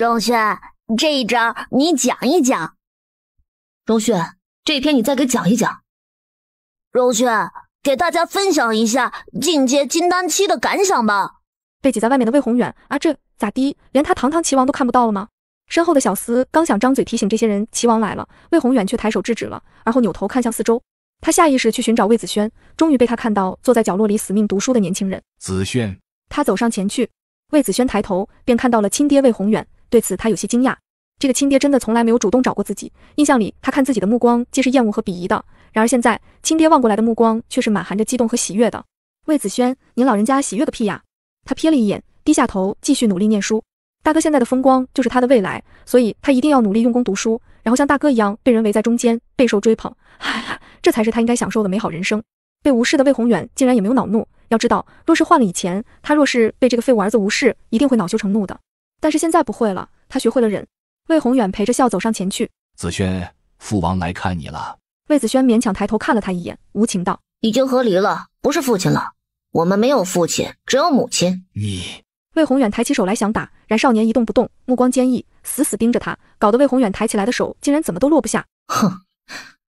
荣轩，这一招你讲一讲。荣轩，这一篇你再给讲一讲。荣轩，给大家分享一下进阶金丹期的感想吧。被挤在外面的魏宏远啊，这咋的？连他堂堂齐王都看不到了吗？身后的小厮刚想张嘴提醒这些人，齐王来了，魏宏远却抬手制止了，而后扭头看向四周，他下意识去寻找魏子轩，终于被他看到坐在角落里死命读书的年轻人。子轩，他走上前去，魏子轩抬头便看到了亲爹魏宏远。对此他有些惊讶，这个亲爹真的从来没有主动找过自己。印象里他看自己的目光皆是厌恶和鄙夷的，然而现在亲爹望过来的目光却是满含着激动和喜悦的。魏子轩，您老人家喜悦个屁呀！他瞥了一眼，低下头继续努力念书。大哥现在的风光就是他的未来，所以他一定要努力用功读书，然后像大哥一样被人围在中间，备受追捧。哈哈，这才是他应该享受的美好人生。被无视的魏宏远竟然也没有恼怒，要知道若是换了以前，他若是被这个废物儿子无视，一定会恼羞成怒的。但是现在不会了，他学会了忍。魏宏远陪着笑走上前去，子轩，父王来看你了。魏子轩勉强抬头看了他一眼，无情道：“已经和离了，不是父亲了。我们没有父亲，只有母亲。”你，魏宏远抬起手来想打，然少年一动不动，目光坚毅，死死盯着他，搞得魏宏远抬起来的手竟然怎么都落不下。哼，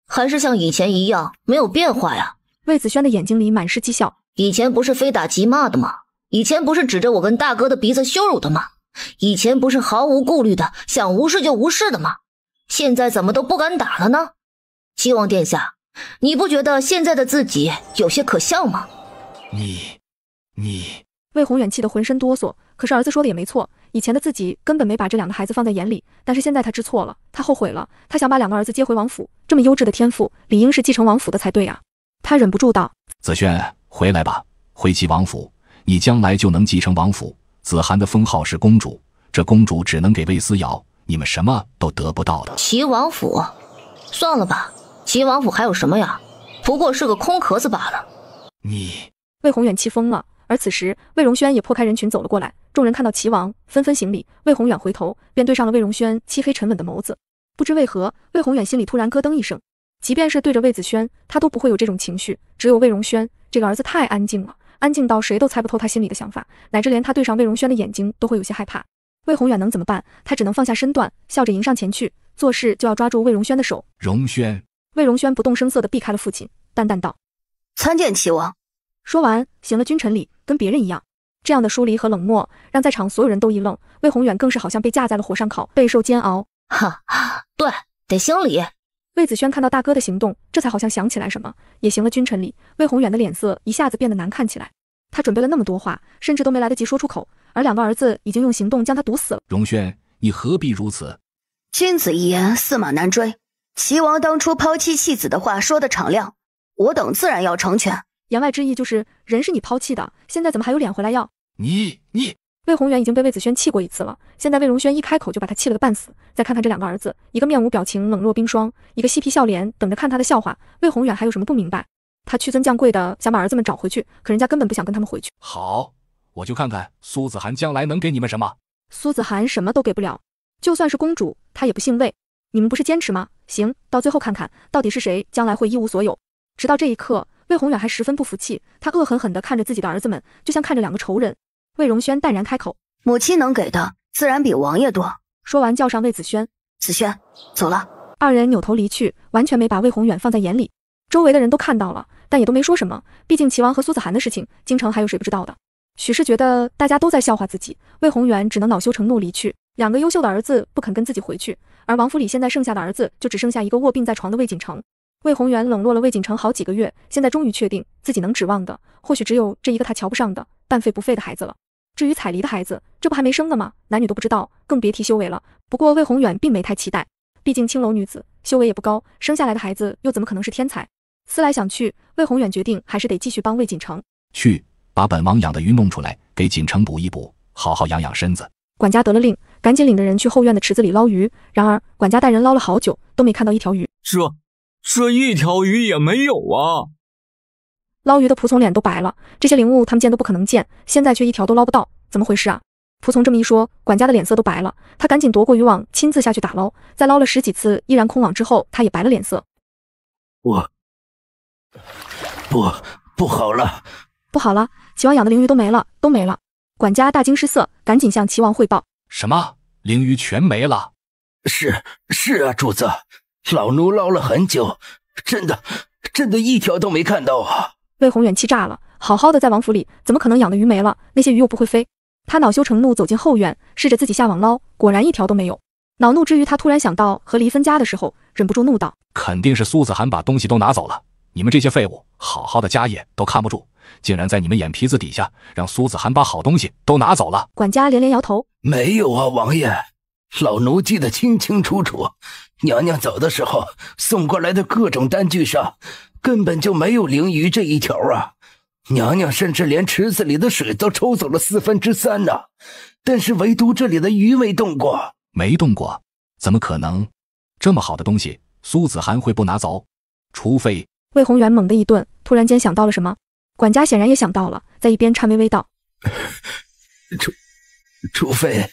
还是像以前一样没有变化呀。魏子轩的眼睛里满是讥笑。以前不是非打即骂的吗？以前不是指着我跟大哥的鼻子羞辱的吗？以前不是毫无顾虑的，想无视就无视的吗？现在怎么都不敢打了呢？七王殿下，你不觉得现在的自己有些可笑吗？你，你……魏宏远气得浑身哆嗦。可是儿子说的也没错，以前的自己根本没把这两个孩子放在眼里。但是现在他知错了，他后悔了，他想把两个儿子接回王府。这么优质的天赋，理应是继承王府的才对啊！他忍不住道：“子轩，回来吧，回齐王府，你将来就能继承王府。”子涵的封号是公主，这公主只能给魏思瑶，你们什么都得不到的。齐王府，算了吧，齐王府还有什么呀？不过是个空壳子罢了。你，魏宏远气疯了。而此时，魏荣轩也破开人群走了过来。众人看到齐王，纷纷行礼。魏宏远回头，便对上了魏荣轩漆黑沉稳的眸子。不知为何，魏宏远心里突然咯噔一声。即便是对着魏子轩，他都不会有这种情绪。只有魏荣轩这个儿子太安静了。安静到谁都猜不透他心里的想法，乃至连他对上魏荣轩的眼睛都会有些害怕。魏宏远能怎么办？他只能放下身段，笑着迎上前去，做事就要抓住魏荣轩的手。荣轩，魏荣轩不动声色地避开了父亲，淡淡道：“参见齐王。”说完，行了君臣礼，跟别人一样。这样的疏离和冷漠，让在场所有人都一愣。魏宏远更是好像被架在了火上烤，备受煎熬。哈，对，得行礼。魏子轩看到大哥的行动，这才好像想起来什么，也行了君臣礼。魏宏远的脸色一下子变得难看起来，他准备了那么多话，甚至都没来得及说出口，而两个儿子已经用行动将他堵死了。荣轩，你何必如此？君子一言，驷马难追。齐王当初抛弃弃子的话说的敞亮，我等自然要成全。言外之意就是，人是你抛弃的，现在怎么还有脸回来要？你你。魏宏远已经被魏子轩气过一次了，现在魏荣轩一开口就把他气了个半死。再看看这两个儿子，一个面无表情冷若冰霜，一个嬉皮笑脸，等着看他的笑话。魏宏远还有什么不明白？他屈尊降贵的想把儿子们找回去，可人家根本不想跟他们回去。好，我就看看苏子涵将来能给你们什么。苏子涵什么都给不了，就算是公主，她也不姓魏。你们不是坚持吗？行，到最后看看，到底是谁将来会一无所有。直到这一刻，魏宏远还十分不服气，他恶狠狠地看着自己的儿子们，就像看着两个仇人。魏荣轩淡然开口：“母亲能给的，自然比王爷多。”说完，叫上魏子轩：“子轩，走了。”二人扭头离去，完全没把魏宏远放在眼里。周围的人都看到了，但也都没说什么。毕竟齐王和苏子涵的事情，京城还有谁不知道的？许氏觉得大家都在笑话自己，魏宏远只能恼羞成怒离去。两个优秀的儿子不肯跟自己回去，而王府里现在剩下的儿子，就只剩下一个卧病在床的魏锦城。魏宏远冷落了魏锦城好几个月，现在终于确定自己能指望的，或许只有这一个他瞧不上的半废不废的孩子了。至于彩离的孩子，这不还没生呢吗？男女都不知道，更别提修为了。不过魏宏远并没太期待，毕竟青楼女子修为也不高，生下来的孩子又怎么可能是天才？思来想去，魏宏远决定还是得继续帮魏锦城去把本王养的鱼弄出来，给锦城补一补，好好养养身子。管家得了令，赶紧领着人去后院的池子里捞鱼。然而管家带人捞了好久，都没看到一条鱼。这这一条鱼也没有啊！捞鱼的仆从脸都白了，这些灵物他们见都不可能见，现在却一条都捞不到。怎么回事啊？仆从这么一说，管家的脸色都白了。他赶紧夺过渔网，亲自下去打捞。在捞了十几次依然空网之后，他也白了脸色。我，不，不好了，不好了！齐王养的灵鱼都没了，都没了！管家大惊失色，赶紧向齐王汇报。什么？灵鱼全没了？是，是啊，主子，老奴捞了很久，真的，真的，一条都没看到啊！魏宏远气炸了，好好的在王府里，怎么可能养的鱼没了？那些鱼又不会飞！他恼羞成怒，走进后院，试着自己下网捞，果然一条都没有。恼怒之余，他突然想到和离分家的时候，忍不住怒道：“肯定是苏子涵把东西都拿走了！你们这些废物，好好的家业都看不住，竟然在你们眼皮子底下让苏子涵把好东西都拿走了！”管家连连摇头：“没有啊，王爷，老奴记得清清楚楚，娘娘走的时候送过来的各种单据上，根本就没有灵鱼这一条啊。”娘娘甚至连池子里的水都抽走了四分之三呢，但是唯独这里的鱼没动过，没动过？怎么可能？这么好的东西，苏子涵会不拿走？除非……魏宏远猛地一顿，突然间想到了什么。管家显然也想到了，在一边颤巍巍道：“除……除非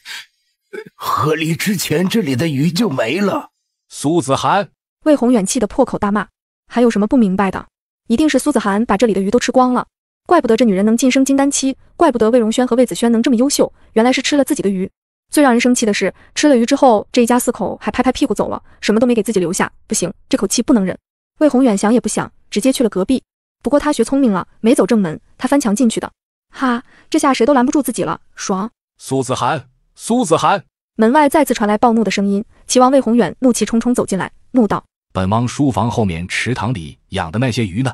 河离之前这里的鱼就没了。”苏子涵，魏宏远气得破口大骂：“还有什么不明白的？一定是苏子涵把这里的鱼都吃光了！”怪不得这女人能晋升金丹期，怪不得魏荣轩和魏子轩能这么优秀，原来是吃了自己的鱼。最让人生气的是，吃了鱼之后，这一家四口还拍拍屁股走了，什么都没给自己留下。不行，这口气不能忍。魏宏远想也不想，直接去了隔壁。不过他学聪明了，没走正门，他翻墙进去的。哈，这下谁都拦不住自己了，爽！苏子涵，苏子涵，门外再次传来暴怒的声音。齐王魏宏远怒气冲冲走进来，怒道：“本王书房后面池塘里养的那些鱼呢？”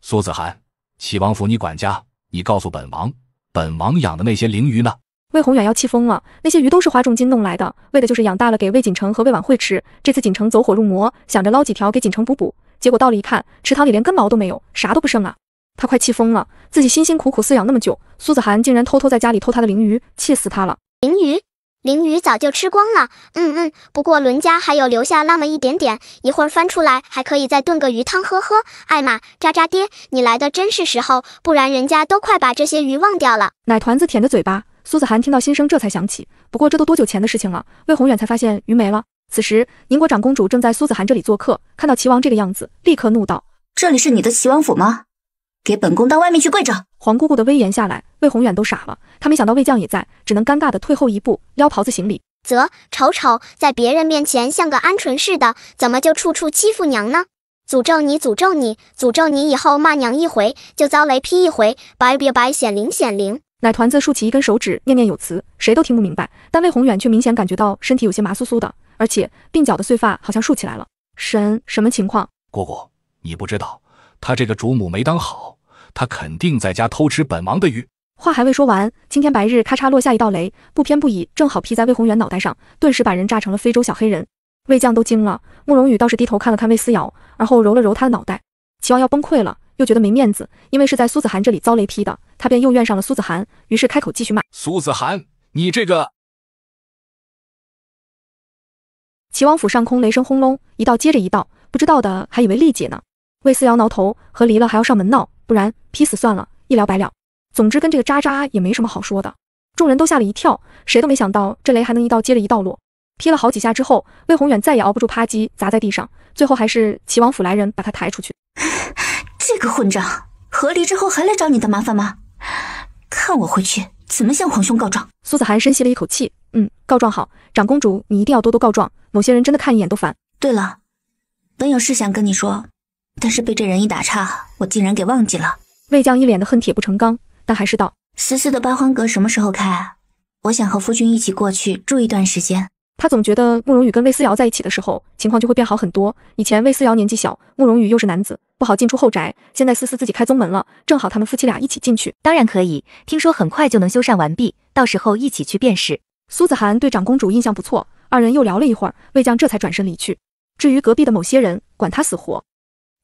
苏子涵。齐王府，你管家，你告诉本王，本王养的那些灵鱼呢？魏宏远要气疯了，那些鱼都是花重金弄来的，为的就是养大了给魏锦城和魏婉惠吃。这次锦城走火入魔，想着捞几条给锦城补补，结果到了一看，池塘里连根毛都没有，啥都不剩啊！他快气疯了，自己辛辛苦苦饲养那么久，苏子涵竟然偷偷在家里偷他的灵鱼，气死他了！灵鱼。鲮鱼早就吃光了，嗯嗯，不过伦家还有留下那么一点点，一会儿翻出来还可以再炖个鱼汤喝喝。艾玛，渣渣爹，你来的真是时候，不然人家都快把这些鱼忘掉了。奶团子舔着嘴巴，苏子涵听到心声，这才想起，不过这都多久前的事情了，魏宏远才发现鱼没了。此时，宁国长公主正在苏子涵这里做客，看到齐王这个样子，立刻怒道：这里是你的齐王府吗？给本宫到外面去跪着！皇姑姑的威严下来，魏宏远都傻了。他没想到魏将也在，只能尴尬地退后一步，撩袍子行礼。啧，瞅瞅，在别人面前像个鹌鹑似的，怎么就处处欺负娘呢？诅咒你，诅咒你，诅咒你！以后骂娘一回，就遭雷劈一回。白别白显灵显灵！奶团子竖起一根手指，念念有词，谁都听不明白。但魏宏远却明显感觉到身体有些麻酥酥的，而且鬓角的碎发好像竖起来了。神什么情况？姑姑，你不知道，他这个主母没当好。他肯定在家偷吃本王的鱼。话还未说完，青天白日，咔嚓落下一道雷，不偏不倚，正好劈在魏宏远脑袋上，顿时把人炸成了非洲小黑人。魏将都惊了，慕容羽倒是低头看了看魏思瑶，而后揉了揉他的脑袋。齐王要崩溃了，又觉得没面子，因为是在苏子涵这里遭雷劈的，他便又怨上了苏子涵，于是开口继续骂：“苏子涵，你这个……”齐王府上空雷声轰隆，一道接着一道，不知道的还以为丽姐呢。魏思瑶挠头，和离了还要上门闹。不然劈死算了，一了百了。总之跟这个渣渣也没什么好说的。众人都吓了一跳，谁都没想到这雷还能一道接着一道落。劈了好几下之后，魏宏远再也熬不住，啪叽砸在地上。最后还是齐王府来人把他抬出去。这个混账，和离之后还来找你的麻烦吗？看我回去怎么向皇兄告状。苏子涵深吸了一口气，嗯，告状好。长公主，你一定要多多告状。某些人真的看一眼都烦。对了，本有事想跟你说。但是被这人一打岔，我竟然给忘记了。魏将一脸的恨铁不成钢，但还是道：“思思的八荒阁什么时候开？啊？我想和夫君一起过去住一段时间。”他总觉得慕容羽跟魏思瑶在一起的时候，情况就会变好很多。以前魏思瑶年纪小，慕容羽又是男子，不好进出后宅。现在思思自己开宗门了，正好他们夫妻俩一起进去，当然可以。听说很快就能修缮完毕，到时候一起去便是。苏子涵对长公主印象不错，二人又聊了一会儿，魏将这才转身离去。至于隔壁的某些人，管他死活。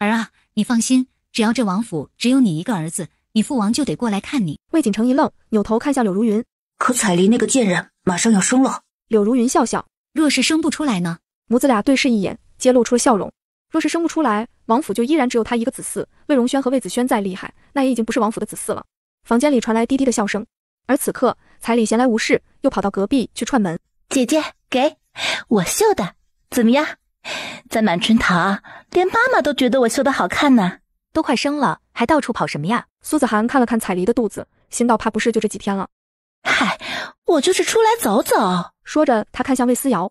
儿啊，你放心，只要这王府只有你一个儿子，你父王就得过来看你。魏景城一愣，扭头看向柳如云。可彩离那个贱人马上要生了。柳如云笑笑，若是生不出来呢？母子俩对视一眼，皆露出了笑容。若是生不出来，王府就依然只有他一个子嗣。魏荣轩和魏子轩再厉害，那也已经不是王府的子嗣了。房间里传来低低的笑声，而此刻彩礼闲来无事，又跑到隔壁去串门。姐姐，给我绣的，怎么样？在满春堂，连妈妈都觉得我绣的好看呢。都快生了，还到处跑什么呀？苏子涵看了看彩梨的肚子，心道怕不是就这几天了。嗨，我就是出来走走。说着，她看向魏思瑶，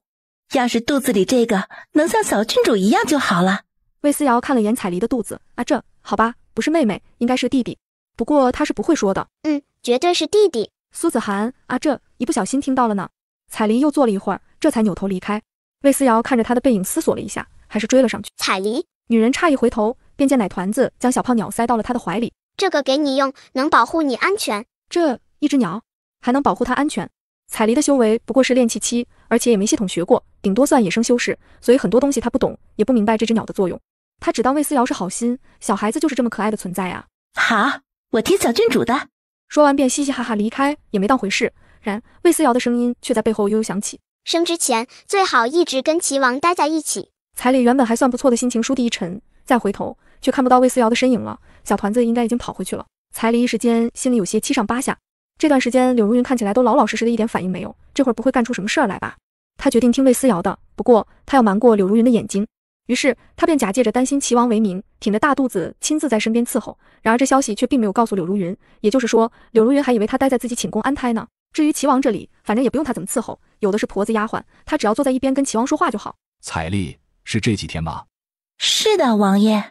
要是肚子里这个能像小郡主一样就好了。魏思瑶看了眼彩梨的肚子，啊，这好吧，不是妹妹，应该是弟弟。不过她是不会说的。嗯，绝对是弟弟。苏子涵，啊，这一不小心听到了呢。彩梨又坐了一会儿，这才扭头离开。魏思瑶看着他的背影，思索了一下，还是追了上去。彩梨，女人诧异回头，便见奶团子将小胖鸟塞到了她的怀里，这个给你用，能保护你安全。这一只鸟还能保护他安全？彩梨的修为不过是炼气期，而且也没系统学过，顶多算野生修士，所以很多东西他不懂，也不明白这只鸟的作用。他只当魏思瑶是好心，小孩子就是这么可爱的存在啊。好，我听小郡主的。说完便嘻嘻哈哈离开，也没当回事。然魏思瑶的声音却在背后悠悠响起。生之前最好一直跟齐王待在一起。彩礼原本还算不错的心情倏地一沉，再回头却看不到魏思瑶的身影了。小团子应该已经跑回去了。彩礼一时间心里有些七上八下。这段时间柳如云看起来都老老实实的，一点反应没有。这会儿不会干出什么事儿来吧？他决定听魏思瑶的，不过他要瞒过柳如云的眼睛。于是他便假借着担心齐王为名，挺着大肚子亲自在身边伺候。然而这消息却并没有告诉柳如云，也就是说柳如云还以为他待在自己寝宫安胎呢。至于齐王这里，反正也不用他怎么伺候，有的是婆子丫鬟，他只要坐在一边跟齐王说话就好。彩丽是这几天吧？是的，王爷。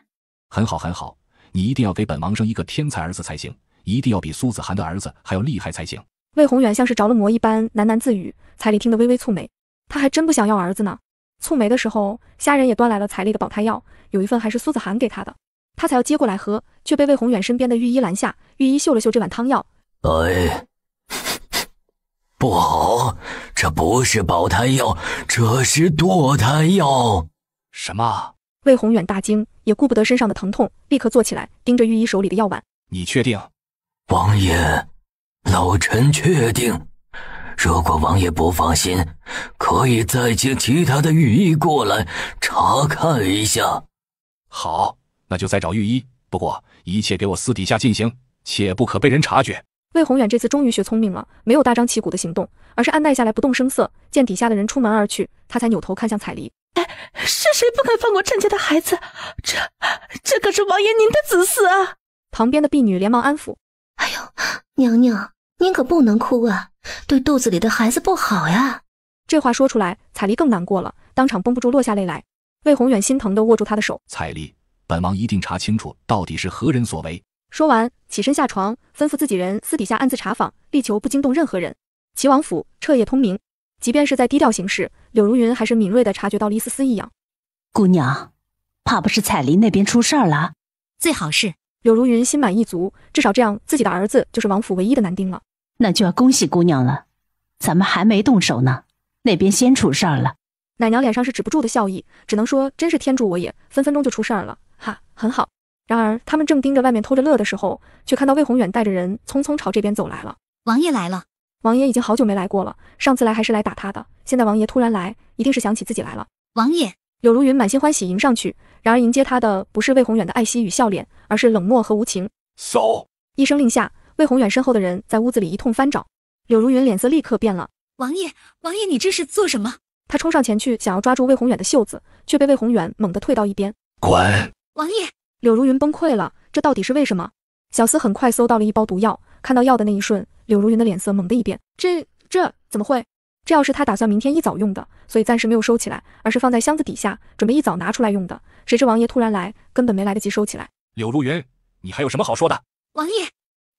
很好，很好，你一定要给本王生一个天才儿子才行，一定要比苏子涵的儿子还要厉害才行。魏宏远像是着了魔一般喃喃自语。彩礼听得微微蹙眉，他还真不想要儿子呢。蹙眉的时候，虾人也端来了彩丽的保胎药，有一份还是苏子涵给他的，他才要接过来喝，却被魏宏远身边的御医拦下。御医嗅了嗅这碗汤药，来。不好，这不是保胎药，这是堕胎药。什么？魏宏远大惊，也顾不得身上的疼痛，立刻坐起来，盯着御医手里的药碗。你确定？王爷，老臣确定。如果王爷不放心，可以再请其他的御医过来查看一下。好，那就再找御医。不过，一切给我私底下进行，切不可被人察觉。魏宏远这次终于学聪明了，没有大张旗鼓的行动，而是按耐下来，不动声色。见底下的人出门而去，他才扭头看向彩梨。哎，是谁不肯放过陈家的孩子？这这可是王爷您的子嗣啊！”旁边的婢女连忙安抚：“哎呦，娘娘您可不能哭啊，对肚子里的孩子不好呀。”这话说出来，彩梨更难过了，当场绷不住落下泪来。魏宏远心疼地握住她的手：“彩梨，本王一定查清楚到底是何人所为。”说完，起身下床，吩咐自己人私底下暗自查访，力求不惊动任何人。齐王府彻夜通明，即便是在低调行事，柳如云还是敏锐地察觉到了一丝丝异样。姑娘，怕不是彩离那边出事儿了？最好是。柳如云心满意足，至少这样自己的儿子就是王府唯一的男丁了。那就要恭喜姑娘了，咱们还没动手呢，那边先出事儿了。奶娘脸上是止不住的笑意，只能说真是天助我也，分分钟就出事儿了。哈，很好。然而，他们正盯着外面偷着乐的时候，却看到魏宏远带着人匆匆朝这边走来了。王爷来了！王爷已经好久没来过了，上次来还是来打他的，现在王爷突然来，一定是想起自己来了。王爷！柳如云满心欢喜迎上去，然而迎接他的不是魏宏远的爱惜与笑脸，而是冷漠和无情。搜！一声令下，魏宏远身后的人在屋子里一通翻找，柳如云脸色立刻变了。王爷，王爷，你这是做什么？他冲上前去想要抓住魏宏远的袖子，却被魏宏远猛地退到一边，滚！王爷！柳如云崩溃了，这到底是为什么？小厮很快搜到了一包毒药，看到药的那一瞬，柳如云的脸色猛地一变。这、这怎么会？这药是他打算明天一早用的，所以暂时没有收起来，而是放在箱子底下，准备一早拿出来用的。谁知王爷突然来，根本没来得及收起来。柳如云，你还有什么好说的？王爷，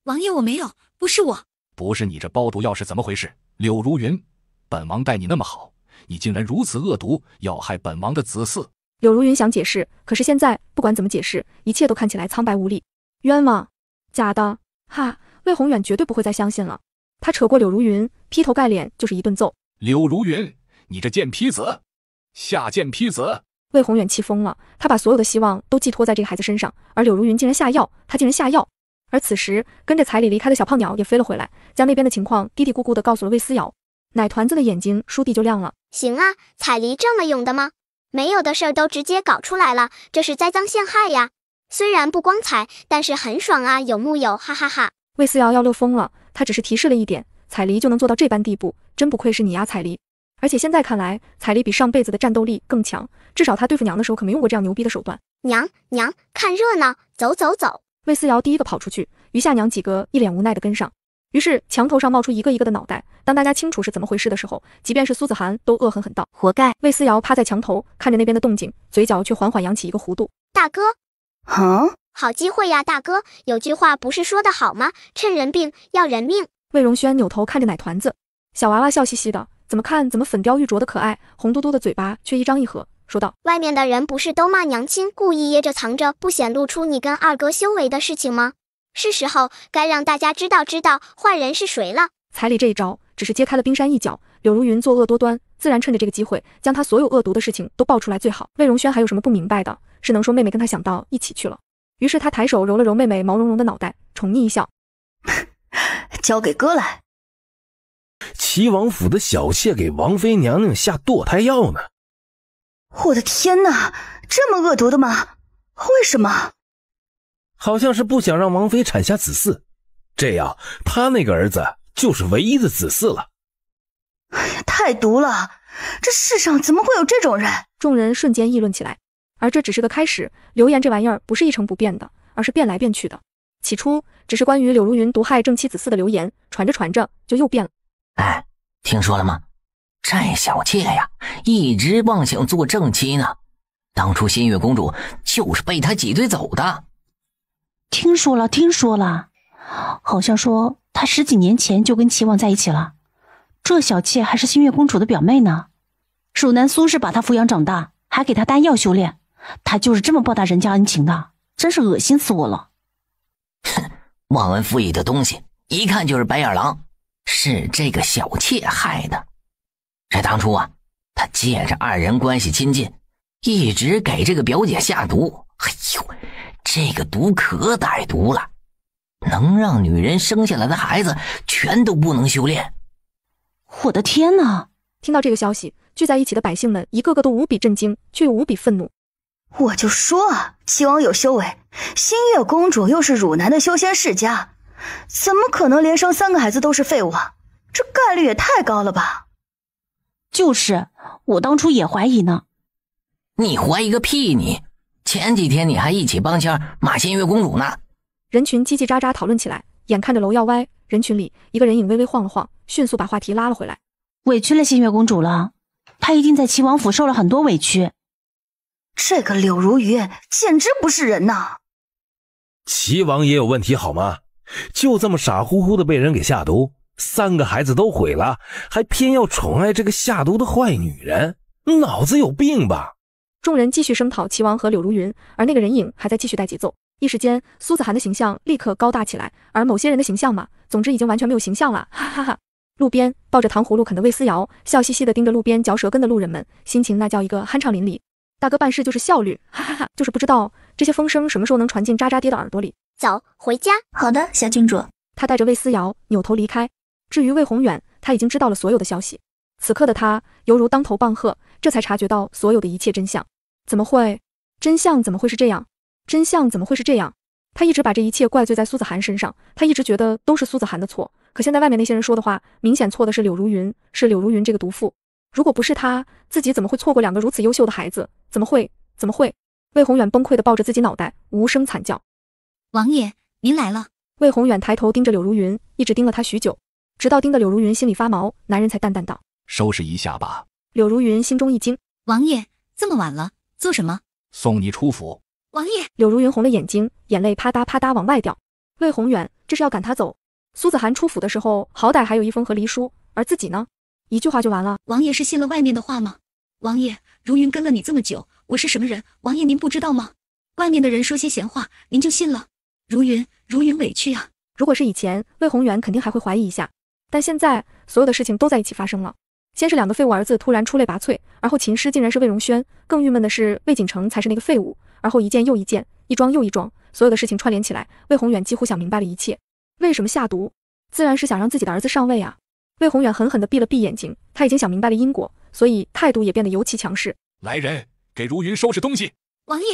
王爷，我没有，不是我，不是你。这包毒药是怎么回事？柳如云，本王待你那么好，你竟然如此恶毒，要害本王的子嗣！柳如云想解释，可是现在不管怎么解释，一切都看起来苍白无力。冤枉，假的，哈！魏宏远绝对不会再相信了。他扯过柳如云，劈头盖脸就是一顿揍。柳如云，你这贱坯子，下贱坯子！魏宏远气疯了，他把所有的希望都寄托在这个孩子身上，而柳如云竟然下药，他竟然下药！而此时跟着彩礼离开的小胖鸟也飞了回来，将那边的情况嘀嘀咕咕的告诉了魏思瑶。奶团子的眼睛倏地就亮了。行啊，彩礼这么勇的吗？没有的事儿都直接搞出来了，这是栽赃陷害呀！虽然不光彩，但是很爽啊，有木有？哈哈哈！魏思瑶要乐疯了，他只是提示了一点，彩梨就能做到这般地步，真不愧是你呀，彩梨！而且现在看来，彩梨比上辈子的战斗力更强，至少他对付娘的时候可没用过这样牛逼的手段。娘娘看热闹，走走走！魏思瑶第一个跑出去，余下娘几个一脸无奈的跟上。于是墙头上冒出一个一个的脑袋。当大家清楚是怎么回事的时候，即便是苏子涵都恶狠狠道：“活该！”魏思瑶趴在墙头看着那边的动静，嘴角却缓缓扬起一个弧度。大哥，啊，好机会呀！大哥，有句话不是说的好吗？趁人病要人命。魏荣轩扭头看着奶团子，小娃娃笑嘻嘻的，怎么看怎么粉雕玉琢的可爱，红嘟嘟的嘴巴却一张一合，说道：“外面的人不是都骂娘亲故意掖着藏着，不显露出你跟二哥修为的事情吗？”是时候该让大家知道知道坏人是谁了。彩礼这一招只是揭开了冰山一角，柳如云作恶多端，自然趁着这个机会将他所有恶毒的事情都爆出来最好。魏荣轩还有什么不明白的？是能说妹妹跟他想到一起去了？于是他抬手揉了揉妹妹毛茸茸的脑袋，宠溺一笑，交给哥来。齐王府的小妾给王妃娘娘下堕胎药呢？我的天哪，这么恶毒的吗？为什么？好像是不想让王妃产下子嗣，这样他那个儿子就是唯一的子嗣了。哎呀，太毒了！这世上怎么会有这种人？众人瞬间议论起来。而这只是个开始，流言这玩意儿不是一成不变的，而是变来变去的。起初只是关于柳如云毒害正妻子嗣的流言，传着传着就又变了。哎，听说了吗？这小妾呀，一直妄想做正妻呢。当初新月公主就是被他挤兑走的。听说了，听说了，好像说他十几年前就跟齐王在一起了。这小妾还是新月公主的表妹呢，蜀南苏氏把她抚养长大，还给她丹药修炼，她就是这么报答人家恩情的，真是恶心死我了！哼，忘恩负义的东西，一看就是白眼狼，是这个小妾害的。这当初啊，他借着二人关系亲近，一直给这个表姐下毒，哎呦！这个毒可歹毒了，能让女人生下来的孩子全都不能修炼。我的天哪！听到这个消息，聚在一起的百姓们一个个都无比震惊，却又无比愤怒。我就说啊，齐王有修为，新月公主又是汝南的修仙世家，怎么可能连生三个孩子都是废物？啊？这概率也太高了吧！就是，我当初也怀疑呢。你怀疑个屁，你！前几天你还一起帮腔骂新月公主呢，人群叽叽喳喳讨论起来，眼看着楼要歪，人群里一个人影微微晃了晃，迅速把话题拉了回来，委屈了新月公主了，她一定在齐王府受了很多委屈。这个柳如玉简直不是人呐，齐王也有问题好吗？就这么傻乎乎的被人给下毒，三个孩子都毁了，还偏要宠爱这个下毒的坏女人，脑子有病吧？众人继续声讨齐王和柳如云，而那个人影还在继续带节奏。一时间，苏子涵的形象立刻高大起来，而某些人的形象嘛，总之已经完全没有形象了。哈哈哈！路边抱着糖葫芦啃的魏思瑶笑嘻嘻地盯着路边嚼舌根的路人们，心情那叫一个酣畅淋漓。大哥办事就是效率，哈哈哈！就是不知道这些风声什么时候能传进渣渣爹的耳朵里。走，回家。好的，小郡主。他带着魏思瑶扭头离开。至于魏宏远，他已经知道了所有的消息。此刻的他犹如当头棒喝，这才察觉到所有的一切真相。怎么会？真相怎么会是这样？真相怎么会是这样？他一直把这一切怪罪在苏子涵身上，他一直觉得都是苏子涵的错。可现在外面那些人说的话，明显错的是柳如云，是柳如云这个毒妇。如果不是她，自己怎么会错过两个如此优秀的孩子？怎么会？怎么会？魏宏远崩溃的抱着自己脑袋，无声惨叫。王爷，您来了。魏宏远抬头盯着柳如云，一直盯了他许久，直到盯得柳如云心里发毛，男人才淡淡道：“收拾一下吧。”柳如云心中一惊：“王爷，这么晚了。”做什么？送你出府，王爷。柳如云红了眼睛，眼泪啪嗒啪嗒往外掉。魏宏远，这是要赶他走？苏子涵出府的时候，好歹还有一封和离书，而自己呢，一句话就完了。王爷是信了外面的话吗？王爷，如云跟了你这么久，我是什么人？王爷您不知道吗？外面的人说些闲话，您就信了？如云，如云委屈啊！如果是以前，魏宏远肯定还会怀疑一下，但现在所有的事情都在一起发生了。先是两个废物儿子突然出类拔萃，而后琴师竟然是魏荣轩。更郁闷的是，魏景城才是那个废物。而后一件又一件，一桩又一桩，所有的事情串联起来，魏宏远几乎想明白了一切。为什么下毒？自然是想让自己的儿子上位啊！魏宏远狠狠地闭了闭眼睛，他已经想明白了因果，所以态度也变得尤其强势。来人，给如云收拾东西。王爷，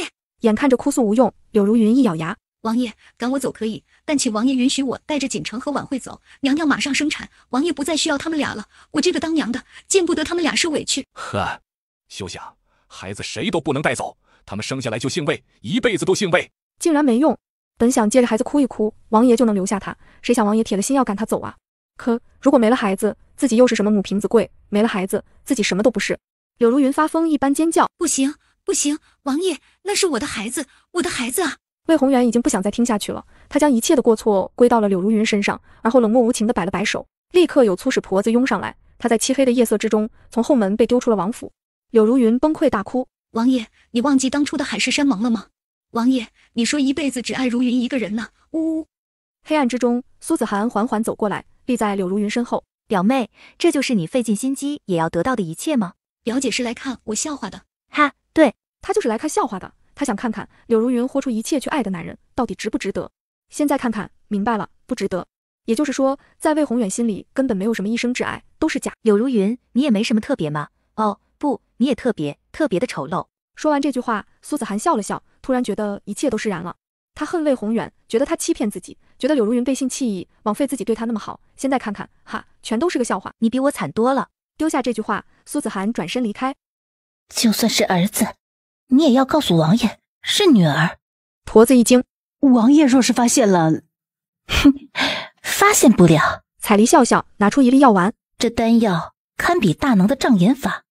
眼看着哭诉无用，柳如云一咬牙。王爷赶我走可以，但请王爷允许我带着锦城和婉惠走。娘娘马上生产，王爷不再需要他们俩了。我这个当娘的见不得他们俩受委屈。呵，休想，孩子谁都不能带走。他们生下来就姓魏，一辈子都姓魏。竟然没用！本想借着孩子哭一哭，王爷就能留下他，谁想王爷铁了心要赶他走啊？可如果没了孩子，自己又是什么母凭子贵？没了孩子，自己什么都不是。柳如云发疯一般尖叫：“不行，不行！王爷，那是我的孩子，我的孩子啊！”魏宏元已经不想再听下去了，他将一切的过错归到了柳如云身上，而后冷漠无情地摆了摆手，立刻有粗使婆子拥上来。他在漆黑的夜色之中，从后门被丢出了王府。柳如云崩溃大哭：“王爷，你忘记当初的海誓山盟了吗？王爷，你说一辈子只爱如云一个人呢？呜呜！”黑暗之中，苏子涵缓缓走过来，立在柳如云身后：“表妹，这就是你费尽心机也要得到的一切吗？表姐是来看我笑话的，哈，对，她就是来看笑话的。”他想看看柳如云豁出一切去爱的男人到底值不值得。现在看看，明白了，不值得。也就是说，在魏宏远心里根本没有什么一生挚爱，都是假。柳如云，你也没什么特别吗？哦，不，你也特别，特别的丑陋。说完这句话，苏子涵笑了笑，突然觉得一切都释然了。他恨魏宏远，觉得他欺骗自己，觉得柳如云背信弃义，枉费自己对他那么好。现在看看，哈，全都是个笑话。你比我惨多了。丢下这句话，苏子涵转身离开。就算是儿子。你也要告诉王爷是女儿。婆子一惊，王爷若是发现了，哼，发现不了。彩梨笑笑拿出一粒药丸，这丹药堪比大能的障眼法，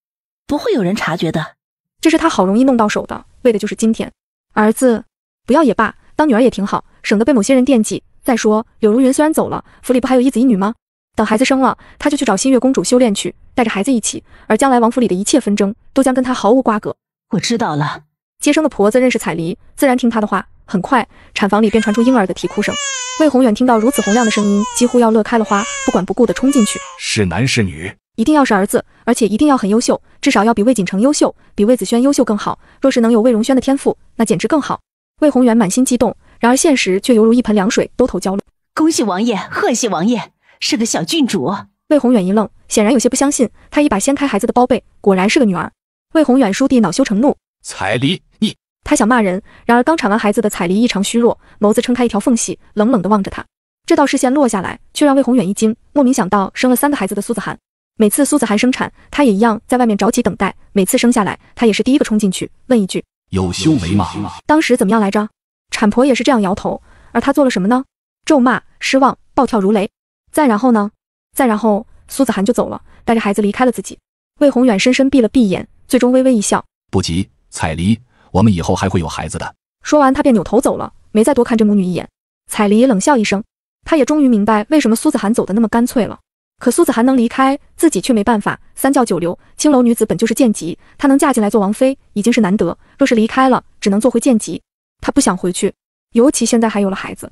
不会有人察觉的。这是他好容易弄到手的，为的就是今天。儿子不要也罢，当女儿也挺好，省得被某些人惦记。再说柳如云虽然走了，府里不还有一子一女吗？等孩子生了，他就去找新月公主修炼去，带着孩子一起。而将来王府里的一切纷争，都将跟他毫无瓜葛。我知道了。接生的婆子认识彩梨，自然听她的话。很快，产房里便传出婴儿的啼哭声。魏宏远听到如此洪亮的声音，几乎要乐开了花，不管不顾地冲进去。是男是女？一定要是儿子，而且一定要很优秀，至少要比魏锦城优秀，比魏子轩优秀更好。若是能有魏荣轩的天赋，那简直更好。魏宏远满心激动，然而现实却犹如一盆凉水兜头浇了。恭喜王爷，贺喜王爷，是个小郡主。魏宏远一愣，显然有些不相信。他一把掀开孩子的包被，果然是个女儿。魏宏远叔弟恼羞成怒，彩梨，你他想骂人，然而刚产完孩子的彩梨异常虚弱，眸子撑开一条缝隙，冷冷地望着他。这道视线落下来，却让魏宏远一惊，莫名想到生了三个孩子的苏子涵。每次苏子涵生产，他也一样在外面着急等待，每次生下来，他也是第一个冲进去问一句：“有修为吗？”当时怎么样来着？产婆也是这样摇头，而他做了什么呢？咒骂、失望、暴跳如雷，再然后呢？再然后，苏子涵就走了，带着孩子离开了自己。魏宏远深深闭了闭眼。最终微微一笑，不急，彩梨，我们以后还会有孩子的。说完，他便扭头走了，没再多看这母女一眼。彩梨冷笑一声，她也终于明白为什么苏子涵走的那么干脆了。可苏子涵能离开，自己却没办法。三教九流，青楼女子本就是贱籍，她能嫁进来做王妃已经是难得，若是离开了，只能做回贱籍。她不想回去，尤其现在还有了孩子。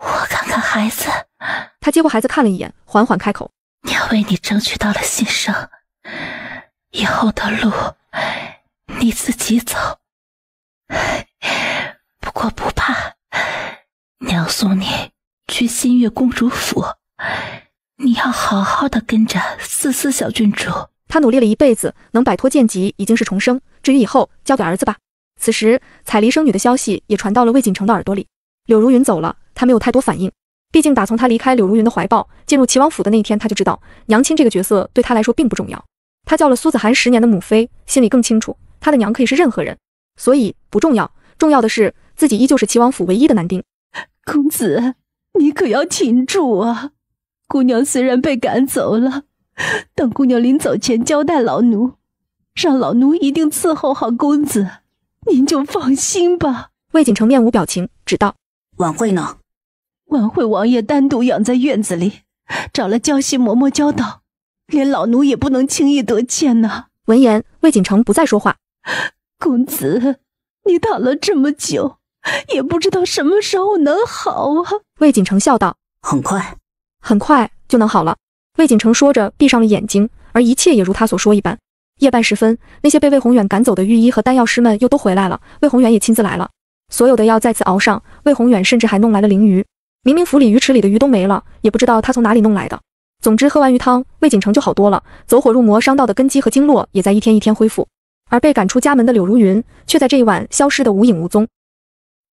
我看看孩子。她接过孩子看了一眼，缓缓开口：“娘为你争取到了新生。”以后的路你自己走，不过不怕，娘送你去新月公主府，你要好好的跟着思思小郡主。他努力了一辈子，能摆脱贱疾已经是重生，至于以后交给儿子吧。此时彩离生女的消息也传到了魏锦城的耳朵里，柳如云走了，他没有太多反应，毕竟打从他离开柳如云的怀抱，进入齐王府的那一天，他就知道娘亲这个角色对他来说并不重要。他叫了苏子涵十年的母妃，心里更清楚，他的娘可以是任何人，所以不重要。重要的是，自己依旧是齐王府唯一的男丁。公子，你可要挺住啊！姑娘虽然被赶走了，但姑娘临走前交代老奴，让老奴一定伺候好公子。您就放心吧。魏锦城面无表情，只道：“晚会呢？晚会，王爷单独养在院子里，找了娇心嬷嬷教导。”连老奴也不能轻易得见呐。闻言，魏锦城不再说话。公子，你躺了这么久，也不知道什么时候能好啊。魏锦城笑道：“很快，很快就能好了。”魏锦城说着，闭上了眼睛，而一切也如他所说一般。夜半时分，那些被魏宏远赶走的御医和丹药师们又都回来了，魏宏远也亲自来了。所有的药再次熬上，魏宏远甚至还弄来了灵鱼。明明府里鱼池里的鱼都没了，也不知道他从哪里弄来的。总之，喝完鱼汤，魏景城就好多了。走火入魔伤到的根基和经络也在一天一天恢复。而被赶出家门的柳如云，却在这一晚消失的无影无踪。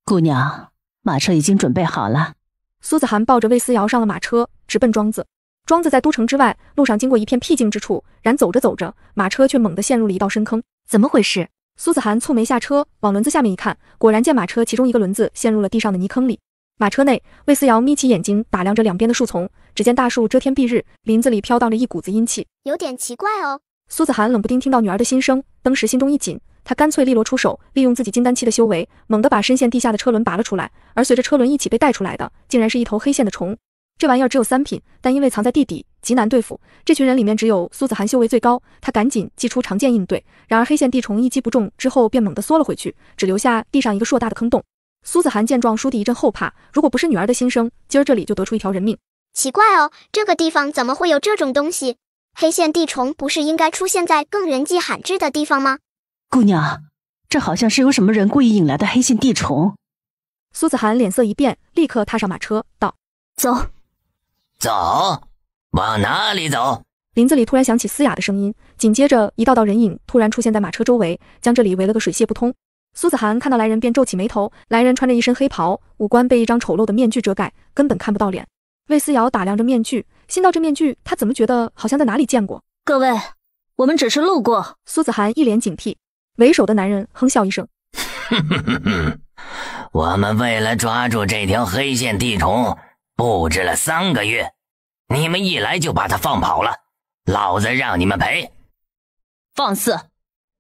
姑娘，马车已经准备好了。苏子涵抱着魏思瑶上了马车，直奔庄子。庄子在都城之外，路上经过一片僻静之处，然走着走着，马车却猛地陷入了一道深坑。怎么回事？苏子涵蹙眉下车，往轮子下面一看，果然见马车其中一个轮子陷入了地上的泥坑里。马车内，魏思瑶眯起眼睛打量着两边的树丛，只见大树遮天蔽日，林子里飘荡着一股子阴气，有点奇怪哦。苏子涵冷不丁听到女儿的心声，登时心中一紧，他干脆利落出手，利用自己金丹期的修为，猛地把深陷地下的车轮拔了出来。而随着车轮一起被带出来的，竟然是一头黑线的虫。这玩意儿只有三品，但因为藏在地底，极难对付。这群人里面只有苏子涵修为最高，他赶紧祭出长剑应对。然而黑线地虫一击不中之后，便猛地缩了回去，只留下地上一个硕大的坑洞。苏子涵见状，倏弟一阵后怕。如果不是女儿的心声，今儿这里就得出一条人命。奇怪哦，这个地方怎么会有这种东西？黑线地虫不是应该出现在更人迹罕至的地方吗？姑娘，这好像是有什么人故意引来的黑线地虫。苏子涵脸色一变，立刻踏上马车，道：“走，走，往哪里走？”林子里突然响起嘶哑的声音，紧接着一道道人影突然出现在马车周围，将这里围了个水泄不通。苏子涵看到来人便皱起眉头，来人穿着一身黑袍，五官被一张丑陋的面具遮盖，根本看不到脸。魏思瑶打量着面具，心道这面具他怎么觉得好像在哪里见过？各位，我们只是路过。苏子涵一脸警惕。为首的男人哼笑一声：“我们为了抓住这条黑线地虫，布置了三个月，你们一来就把它放跑了，老子让你们赔！”放肆！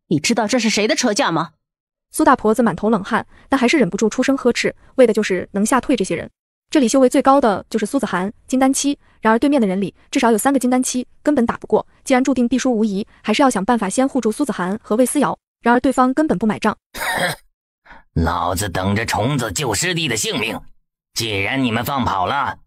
你知道这是谁的车架吗？苏大婆子满头冷汗，但还是忍不住出声呵斥，为的就是能吓退这些人。这里修为最高的就是苏子涵，金丹期。然而对面的人里至少有三个金丹期，根本打不过。既然注定必输无疑，还是要想办法先护住苏子涵和魏思瑶。然而对方根本不买账，老子等着虫子救师弟的性命。既然你们放跑了，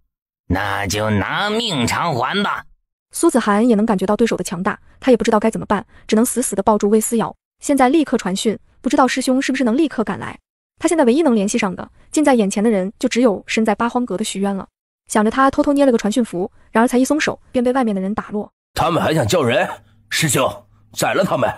那就拿命偿还吧。苏子涵也能感觉到对手的强大，他也不知道该怎么办，只能死死的抱住魏思瑶。现在立刻传讯。不知道师兄是不是能立刻赶来？他现在唯一能联系上的、近在眼前的人，就只有身在八荒阁的徐渊了。想着他偷偷捏了个传讯符，然而才一松手，便被外面的人打落。他们还想叫人，师兄宰了他们。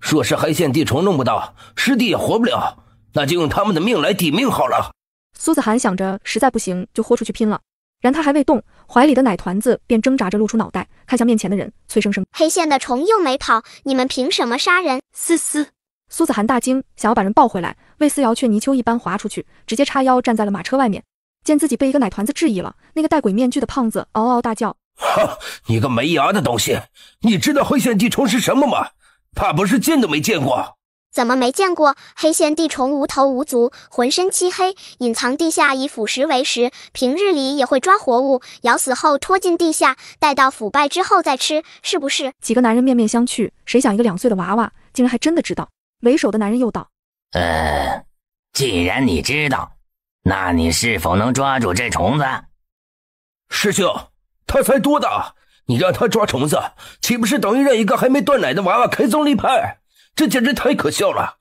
若是黑线地虫弄不到，师弟也活不了，那就用他们的命来抵命好了。苏子涵想着，实在不行就豁出去拼了。然他还未动，怀里的奶团子便挣扎着露出脑袋，看向面前的人，脆生生：“黑线的虫又没跑，你们凭什么杀人？”思思。苏子涵大惊，想要把人抱回来，魏思瑶却泥鳅一般滑出去，直接叉腰站在了马车外面。见自己被一个奶团子质疑了，那个戴鬼面具的胖子嗷嗷大叫：“哼，你个没牙的东西，你知道黑线地虫是什么吗？怕不是见都没见过？怎么没见过？黑线地虫无头无足，浑身漆黑，隐藏地下以腐食为食，平日里也会抓活物，咬死后拖进地下，待到腐败之后再吃，是不是？”几个男人面面相觑，谁想一个两岁的娃娃竟然还真的知道。为首的男人又道：“呃，既然你知道，那你是否能抓住这虫子？师兄，他才多大？你让他抓虫子，岂不是等于让一个还没断奶的娃娃开宗立派？这简直太可笑了！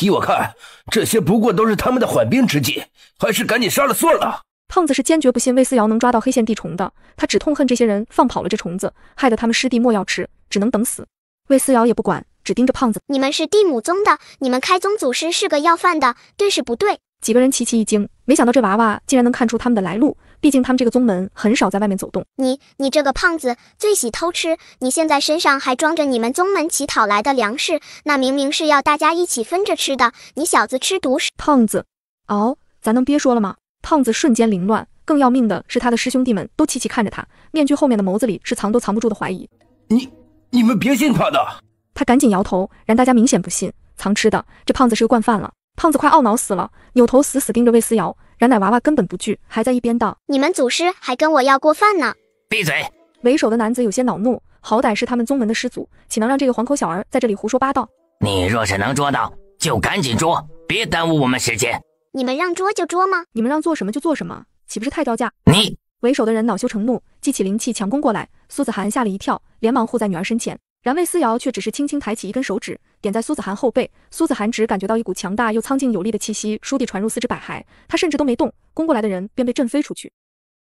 依我看，这些不过都是他们的缓兵之计，还是赶紧杀了算了。”胖子是坚决不信魏思瑶能抓到黑线地虫的，他只痛恨这些人放跑了这虫子，害得他们师弟莫要吃，只能等死。魏思瑶也不管。只盯着胖子，你们是地母宗的，你们开宗祖师是个要饭的，对是不对？几个人齐齐一惊，没想到这娃娃竟然能看出他们的来路，毕竟他们这个宗门很少在外面走动。你你这个胖子最喜偷吃，你现在身上还装着你们宗门乞讨来的粮食，那明明是要大家一起分着吃的，你小子吃独食。胖子，哦，咱能别说了吗？胖子瞬间凌乱，更要命的是他的师兄弟们都齐齐看着他，面具后面的眸子里是藏都藏不住的怀疑。你你们别信他的。他赶紧摇头，然大家明显不信，藏吃的，这胖子是个惯犯了。胖子快懊恼死了，扭头死死盯着魏思瑶，然奶娃娃根本不惧，还在一边道：“你们祖师还跟我要过饭呢。”闭嘴！为首的男子有些恼怒，好歹是他们宗门的师祖，岂能让这个黄口小儿在这里胡说八道？你若是能捉到，就赶紧捉，别耽误我们时间。你们让捉就捉吗？你们让做什么就做什么，岂不是太掉价？你！为首的人恼羞成怒，记起灵气强攻过来，苏子涵吓了一跳，连忙护在女儿身前。然魏思瑶却只是轻轻抬起一根手指，点在苏子涵后背，苏子涵只感觉到一股强大又苍劲有力的气息倏地传入四肢百骸，他甚至都没动，攻过来的人便被震飞出去。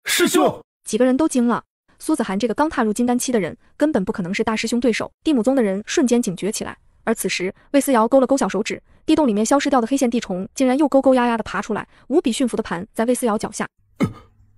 师兄，几个人都惊了，苏子涵这个刚踏入金丹期的人，根本不可能是大师兄对手。地母宗的人瞬间警觉起来，而此时魏思瑶勾了勾小手指，地洞里面消失掉的黑线地虫竟然又勾勾压压的爬出来，无比驯服的盘在魏思瑶脚下。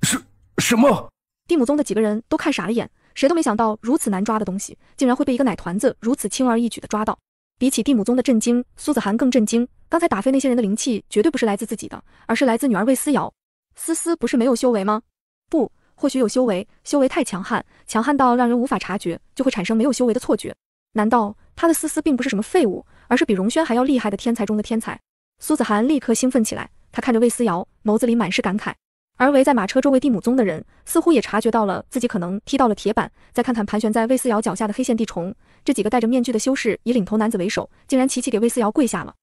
什什么？地母宗的几个人都看傻了眼。谁都没想到，如此难抓的东西，竟然会被一个奶团子如此轻而易举的抓到。比起地母宗的震惊，苏子涵更震惊。刚才打飞那些人的灵气，绝对不是来自自己的，而是来自女儿魏思瑶。思思不是没有修为吗？不，或许有修为，修为太强悍，强悍到让人无法察觉，就会产生没有修为的错觉。难道他的思思并不是什么废物，而是比荣轩还要厉害的天才中的天才？苏子涵立刻兴奋起来，他看着魏思瑶，眸子里满是感慨。而围在马车周围地母宗的人，似乎也察觉到了自己可能踢到了铁板。再看看盘旋在魏思瑶脚下的黑线地虫，这几个戴着面具的修士以领头男子为首，竟然齐齐给魏思瑶跪下了。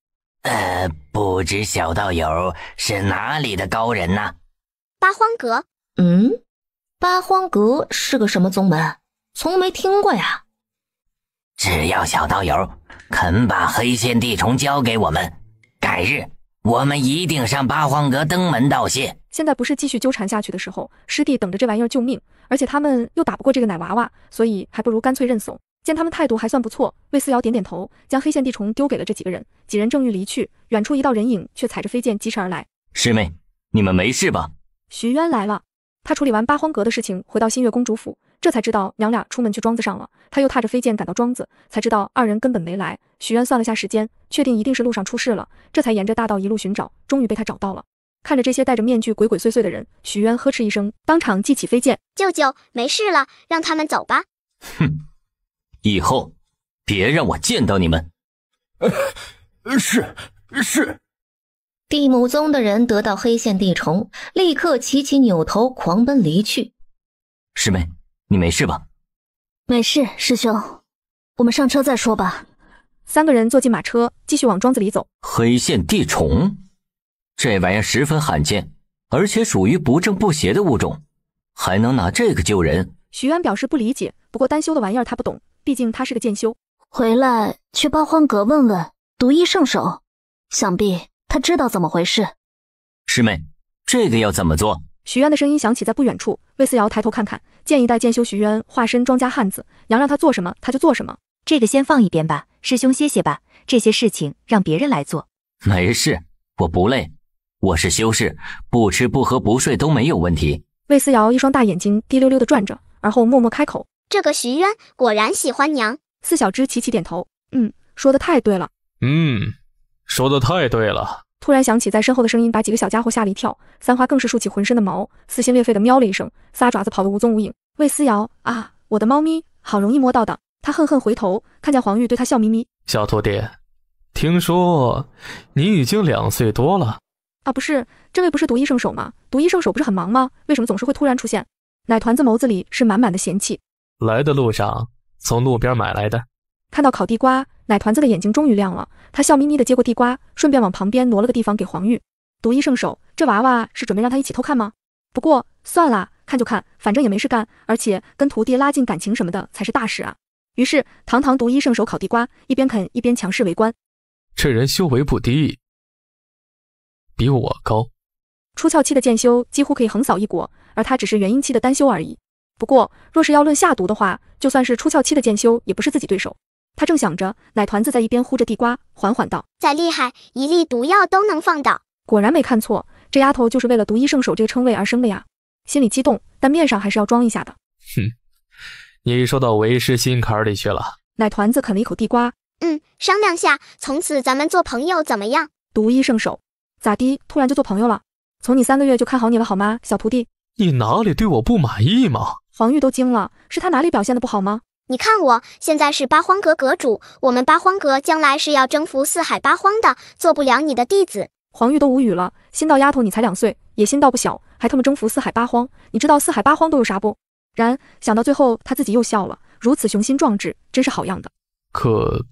呃，不知小道友是哪里的高人呢？八荒阁。嗯，八荒阁是个什么宗门？从没听过呀。只要小道友肯把黑线地虫交给我们，改日我们一定上八荒阁登门道谢。现在不是继续纠缠下去的时候，师弟等着这玩意儿救命，而且他们又打不过这个奶娃娃，所以还不如干脆认怂。见他们态度还算不错，魏思瑶点点头，将黑线地虫丢给了这几个人。几人正欲离去，远处一道人影却踩着飞剑疾驰而来。师妹，你们没事吧？徐渊来了，他处理完八荒阁的事情，回到新月公主府，这才知道娘俩出门去庄子上了。他又踏着飞剑赶到庄子，才知道二人根本没来。徐渊算了下时间，确定一定是路上出事了，这才沿着大道一路寻找，终于被他找到了。看着这些戴着面具、鬼鬼祟祟的人，许渊呵斥一声，当场祭起飞剑。舅舅没事了，让他们走吧。哼，以后别让我见到你们。是是。地母宗的人得到黑线地虫，立刻齐齐扭头狂奔离去。师妹，你没事吧？没事，师兄，我们上车再说吧。三个人坐进马车，继续往庄子里走。黑线地虫。这玩意儿十分罕见，而且属于不正不邪的物种，还能拿这个救人。徐渊表示不理解，不过丹修的玩意儿他不懂，毕竟他是个剑修。回来去八荒阁问问独医圣手，想必他知道怎么回事。师妹，这个要怎么做？徐渊的声音响起，在不远处，魏思瑶抬头看看，见一代剑修徐渊化身庄家汉子，娘让他做什么他就做什么。这个先放一边吧，师兄歇歇吧，这些事情让别人来做。没事，我不累。我是修士，不吃不喝不睡都没有问题。魏思瑶一双大眼睛滴溜溜的转着，而后默默开口：“这个徐渊果然喜欢娘。”四小只齐齐点头：“嗯，说的太对了。”“嗯，说的太对了。”突然想起在身后的声音，把几个小家伙吓了一跳。三花更是竖起浑身的毛，撕心裂肺的喵了一声，撒爪子跑得无踪无影。魏思瑶啊，我的猫咪，好容易摸到的，他恨恨回头，看见黄玉对他笑眯眯：“小徒弟，听说你已经两岁多了。”啊，不是，这位不是独医圣手吗？独医圣手不是很忙吗？为什么总是会突然出现？奶团子眸子里是满满的嫌弃。来的路上，从路边买来的。看到烤地瓜，奶团子的眼睛终于亮了。他笑眯眯的接过地瓜，顺便往旁边挪了个地方给黄玉。独医圣手，这娃娃是准备让他一起偷看吗？不过算了，看就看，反正也没事干，而且跟徒弟拉近感情什么的才是大事啊。于是，堂堂独医圣手烤地瓜，一边啃一边强势围观。这人修为不低。比我高，出窍期的剑修几乎可以横扫一国，而他只是元婴期的单修而已。不过，若是要论下毒的话，就算是出窍期的剑修也不是自己对手。他正想着，奶团子在一边呼着地瓜，缓缓道：“再厉害，一粒毒药都能放倒。”果然没看错，这丫头就是为了“独一圣手”这个称谓而生的呀。心里激动，但面上还是要装一下的。哼，你说到为师心坎里去了。奶团子啃了一口地瓜，嗯，商量下，从此咱们做朋友怎么样？独一圣手。咋的？突然就做朋友了？从你三个月就看好你了，好吗，小徒弟？你哪里对我不满意吗？黄玉都惊了，是他哪里表现的不好吗？你看我现在是八荒阁阁主，我们八荒阁将来是要征服四海八荒的，做不了你的弟子。黄玉都无语了，心道丫头你才两岁，野心倒不小，还特么征服四海八荒？你知道四海八荒都有啥不？然想到最后，他自己又笑了，如此雄心壮志，真是好样的。可，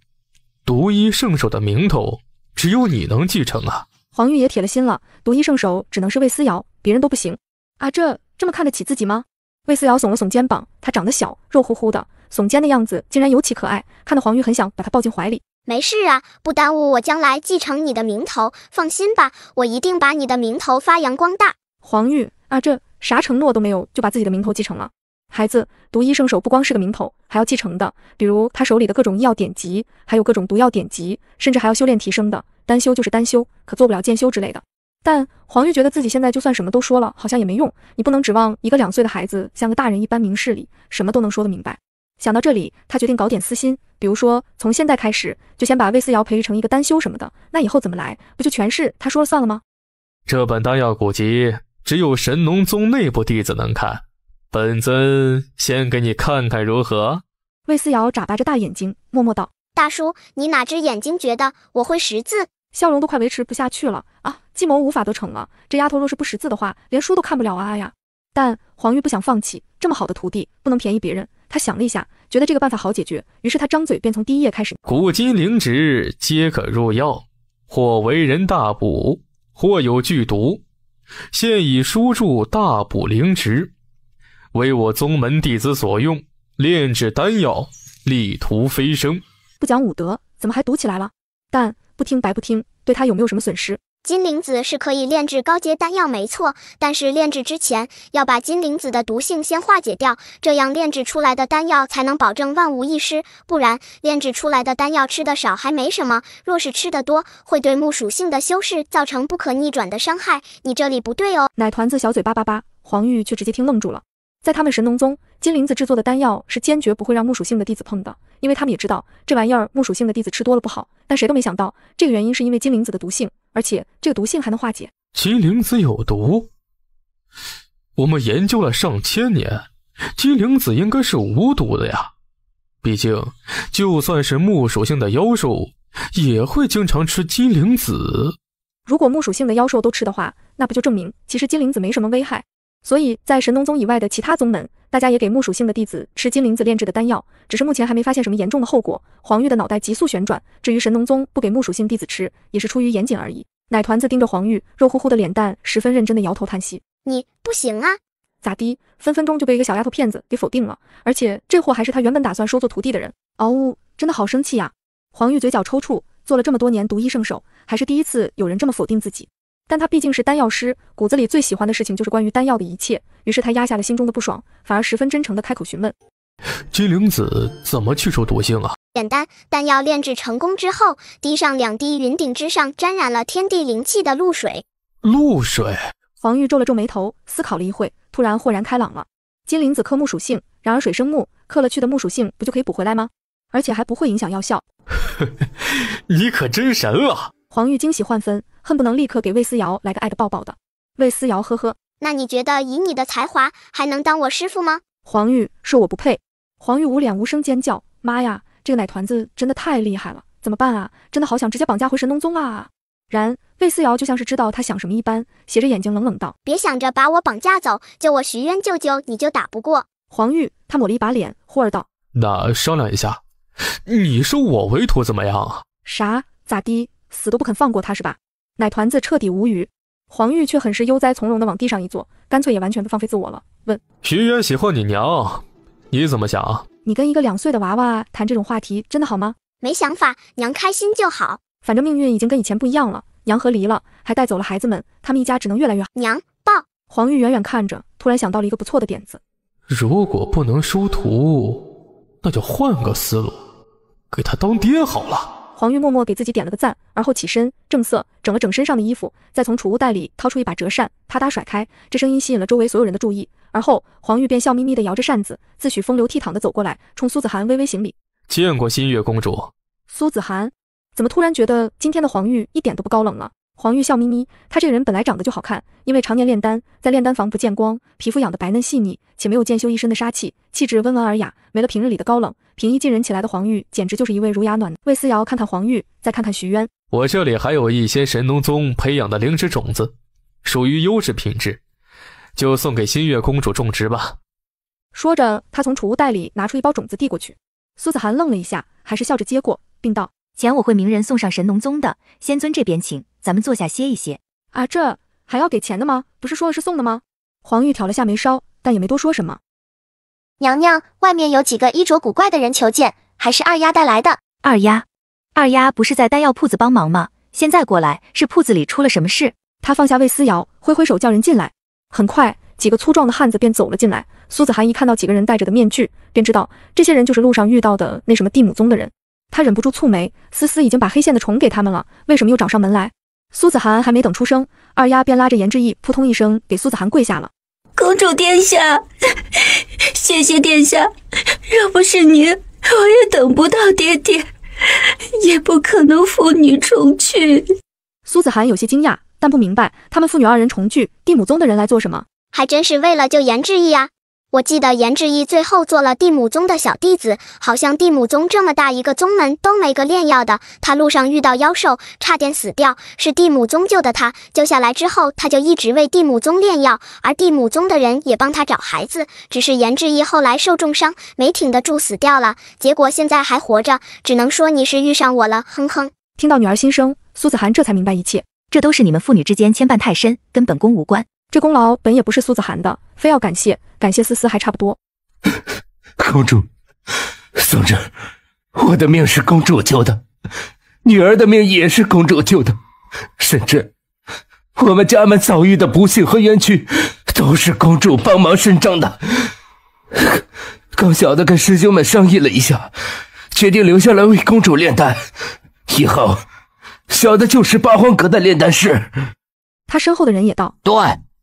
独一圣手的名头，只有你能继承啊。黄玉也铁了心了，毒医圣手只能是魏思瑶，别人都不行啊！这这么看得起自己吗？魏思瑶耸了耸肩膀，他长得小，肉乎乎的，耸肩的样子竟然尤其可爱，看得黄玉很想把他抱进怀里。没事啊，不耽误我将来继承你的名头，放心吧，我一定把你的名头发扬光大。黄玉啊，这啥承诺都没有，就把自己的名头继承了？孩子，毒医圣手不光是个名头，还要继承的，比如他手里的各种医药典籍，还有各种毒药典籍，甚至还要修炼提升的。单修就是单修，可做不了剑修之类的。但黄玉觉得自己现在就算什么都说了，好像也没用。你不能指望一个两岁的孩子像个大人一般明事理，什么都能说得明白。想到这里，他决定搞点私心，比如说从现在开始就先把魏思瑶培育成一个单修什么的，那以后怎么来，不就全是他说了算了吗？这本丹药古籍只有神农宗内部弟子能看，本尊先给你看看如何？魏思瑶眨巴着大眼睛，默默道。大叔，你哪只眼睛觉得我会识字？笑容都快维持不下去了啊！计谋无法得逞了。这丫头若是不识字的话，连书都看不了啊呀！但黄玉不想放弃，这么好的徒弟不能便宜别人。他想了一下，觉得这个办法好解决。于是他张嘴便从第一页开始：“古今灵植皆可入药，或为人大补，或有剧毒。现已书注大补灵植，为我宗门弟子所用，炼制丹药，力图飞升。”不讲武德，怎么还毒起来了？但不听白不听，对他有没有什么损失？金灵子是可以炼制高阶丹药，没错，但是炼制之前要把金灵子的毒性先化解掉，这样炼制出来的丹药才能保证万无一失。不然炼制出来的丹药吃的少还没什么，若是吃的多，会对木属性的修士造成不可逆转的伤害。你这里不对哦，奶团子小嘴巴叭叭，黄玉却直接听愣住了，在他们神农宗。金灵子制作的丹药是坚决不会让木属性的弟子碰的，因为他们也知道这玩意儿木属性的弟子吃多了不好。但谁都没想到，这个原因是因为金灵子的毒性，而且这个毒性还能化解。金灵子有毒？我们研究了上千年，金灵子应该是无毒的呀。毕竟，就算是木属性的妖兽，也会经常吃金灵子。如果木属性的妖兽都吃的话，那不就证明其实金灵子没什么危害？所以在神农宗以外的其他宗门，大家也给木属性的弟子吃金灵子炼制的丹药，只是目前还没发现什么严重的后果。黄玉的脑袋急速旋转，至于神农宗不给木属性弟子吃，也是出于严谨而已。奶团子盯着黄玉肉乎乎的脸蛋，十分认真的摇头叹息：“你不行啊，咋的？分分钟就被一个小丫头片子给否定了，而且这货还是他原本打算收做徒弟的人。嗷呜，真的好生气呀！”黄玉嘴角抽搐，做了这么多年独医圣手，还是第一次有人这么否定自己。但他毕竟是丹药师，骨子里最喜欢的事情就是关于丹药的一切。于是他压下了心中的不爽，反而十分真诚地开口询问：“金灵子，怎么去除毒性啊？”“简单，丹药炼制成功之后，滴上两滴云顶之上沾染了天地灵气的露水。”“露水？”黄玉皱了皱眉头，思考了一会，突然豁然开朗了：“金灵子克木属性，然而水生木，克了去的木属性不就可以补回来吗？而且还不会影响药效。”“你可真神了！”黄玉惊喜万分。恨不能立刻给魏思瑶来个爱的抱抱的。魏思瑶，呵呵。那你觉得以你的才华，还能当我师傅吗？黄玉说我不配。黄玉捂脸无声尖叫，妈呀，这个奶团子真的太厉害了，怎么办啊？真的好想直接绑架回神农宗啊！然，魏思瑶就像是知道他想什么一般，斜着眼睛冷冷道：“别想着把我绑架走，就我徐渊舅舅，你就打不过。”黄玉，他抹了一把脸，忽而道：“那商量一下，你收我为徒怎么样啊？”啥？咋的？死都不肯放过他是吧？奶团子彻底无语，黄玉却很是悠哉从容地往地上一坐，干脆也完全不放飞自我了。问徐渊：“喜欢你娘，你怎么想？”你跟一个两岁的娃娃谈这种话题，真的好吗？没想法，娘开心就好。反正命运已经跟以前不一样了，娘和离了，还带走了孩子们，他们一家只能越来越……娘抱。黄玉远远看着，突然想到了一个不错的点子：如果不能收徒，那就换个思路，给他当爹好了。黄玉默默给自己点了个赞，而后起身，正色整了整身上的衣服，再从储物袋里掏出一把折扇，啪嗒甩开，这声音吸引了周围所有人的注意。而后黄玉便笑眯眯地摇着扇子，自诩风流倜傥地走过来，冲苏子涵微微行礼，见过新月公主。苏子涵怎么突然觉得今天的黄玉一点都不高冷了？黄玉笑眯眯，他这个人本来长得就好看，因为常年炼丹，在炼丹房不见光，皮肤养得白嫩细腻，且没有剑修一身的杀气，气质温文尔雅，没了平日里的高冷，平易近人起来的黄玉简直就是一位儒雅暖。魏思瑶看看黄玉，再看看徐渊，我这里还有一些神农宗培养的灵芝种子，属于优质品质，就送给新月公主种植吧。说着，他从储物袋里拿出一包种子递过去。苏子涵愣了一下，还是笑着接过，并道：“钱我会明人送上神农宗的仙尊这边请。”咱们坐下歇一歇啊，这还要给钱的吗？不是说了是送的吗？黄玉挑了下眉梢，但也没多说什么。娘娘，外面有几个衣着古怪的人求见，还是二丫带来的。二丫，二丫不是在丹药铺子帮忙吗？现在过来是铺子里出了什么事？他放下魏思瑶，挥挥手叫人进来。很快，几个粗壮的汉子便走了进来。苏子涵一看到几个人戴着的面具，便知道这些人就是路上遇到的那什么地母宗的人。他忍不住蹙眉，思思已经把黑线的虫给他们了，为什么又找上门来？苏子涵还没等出声，二丫便拉着严志毅扑通一声给苏子涵跪下了。公主殿下，谢谢殿下。若不是您，我也等不到爹爹，也不可能父女重聚。苏子涵有些惊讶，但不明白他们父女二人重聚，地母宗的人来做什么？还真是为了救严志毅啊。我记得严志毅最后做了地母宗的小弟子，好像地母宗这么大一个宗门都没个炼药的。他路上遇到妖兽，差点死掉，是地母宗救的他。救下来之后，他就一直为地母宗炼药，而地母宗的人也帮他找孩子。只是严志毅后来受重伤，没挺得住死掉了。结果现在还活着，只能说你是遇上我了。哼哼，听到女儿心声，苏子涵这才明白一切，这都是你们父女之间牵绊太深，跟本宫无关。这功劳本也不是苏子涵的，非要感谢感谢思思还差不多。公主，宋之，我的命是公主救的，女儿的命也是公主救的，甚至我们家门遭遇的不幸和冤屈，都是公主帮忙伸张的。刚小的跟师兄们商议了一下，决定留下来为公主炼丹，以后小的就是八荒阁的炼丹师。他身后的人也道：“对。”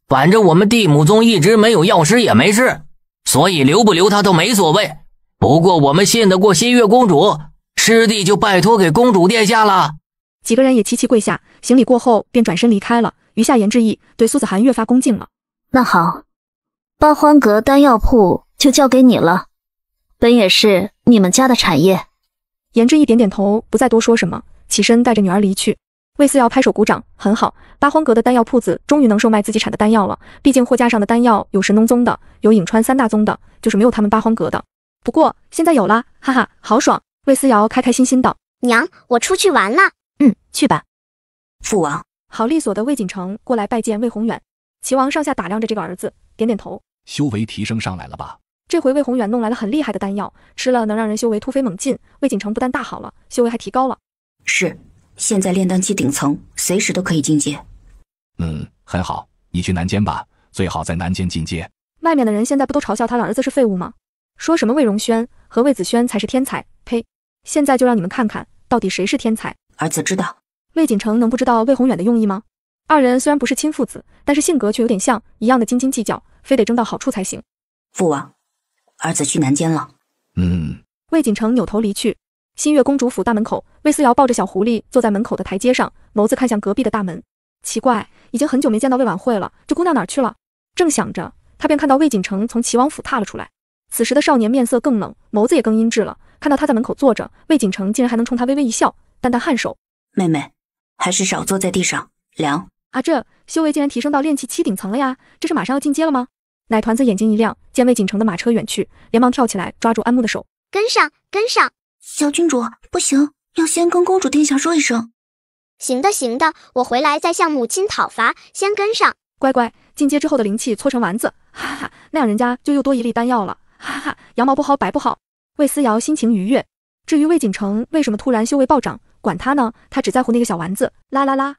反正我们地母宗一直没有药师也没事，所以留不留他都没所谓。不过我们信得过新月公主，师弟就拜托给公主殿下了。几个人也齐齐跪下行礼过后，便转身离开了。余下言之意对苏子涵越发恭敬了。那好，八荒阁丹药铺就交给你了，本也是你们家的产业。言之意点点头，不再多说什么，起身带着女儿离去。魏思瑶拍手鼓掌，很好，八荒阁的丹药铺子终于能售卖自己产的丹药了。毕竟货架上的丹药有神农宗的，有颍川三大宗的，就是没有他们八荒阁的。不过现在有了，哈哈，好爽！魏思瑶开开心心的。娘，我出去玩了。嗯，去吧。父王，好利索的魏锦城过来拜见魏宏远。齐王上下打量着这个儿子，点点头。修为提升上来了吧？这回魏宏远弄来了很厉害的丹药，吃了能让人修为突飞猛进。魏锦城不但大好了，修为还提高了。是。现在炼丹期顶层，随时都可以进阶。嗯，很好，你去南间吧，最好在南间进阶。外面的人现在不都嘲笑他的儿子是废物吗？说什么魏荣轩和魏子轩才是天才？呸！现在就让你们看看，到底谁是天才。儿子知道，魏锦城能不知道魏宏远的用意吗？二人虽然不是亲父子，但是性格却有点像，一样的斤斤计较，非得争到好处才行。父王，儿子去南间了。嗯。魏锦城扭头离去。新月公主府大门口，魏思瑶抱着小狐狸坐在门口的台阶上，眸子看向隔壁的大门。奇怪，已经很久没见到魏婉慧了，这姑娘哪去了？正想着，她便看到魏锦城从齐王府踏了出来。此时的少年面色更冷，眸子也更阴鸷了。看到她在门口坐着，魏锦城竟然还能冲她微微一笑，淡淡颔首：“妹妹，还是少坐在地上，凉。”啊，这修为竟然提升到炼气七顶层了呀！这是马上要进阶了吗？奶团子眼睛一亮，见魏锦城的马车远去，连忙跳起来抓住安木的手：“跟上，跟上！”小郡主，不行，要先跟公主殿下说一声。行的，行的，我回来再向母亲讨伐。先跟上，乖乖。进阶之后的灵气搓成丸子，哈哈，那样人家就又多一粒丹药了，哈哈，羊毛不薅白不薅。魏思瑶心情愉悦。至于魏景城为什么突然修为暴涨，管他呢，他只在乎那个小丸子。啦啦啦。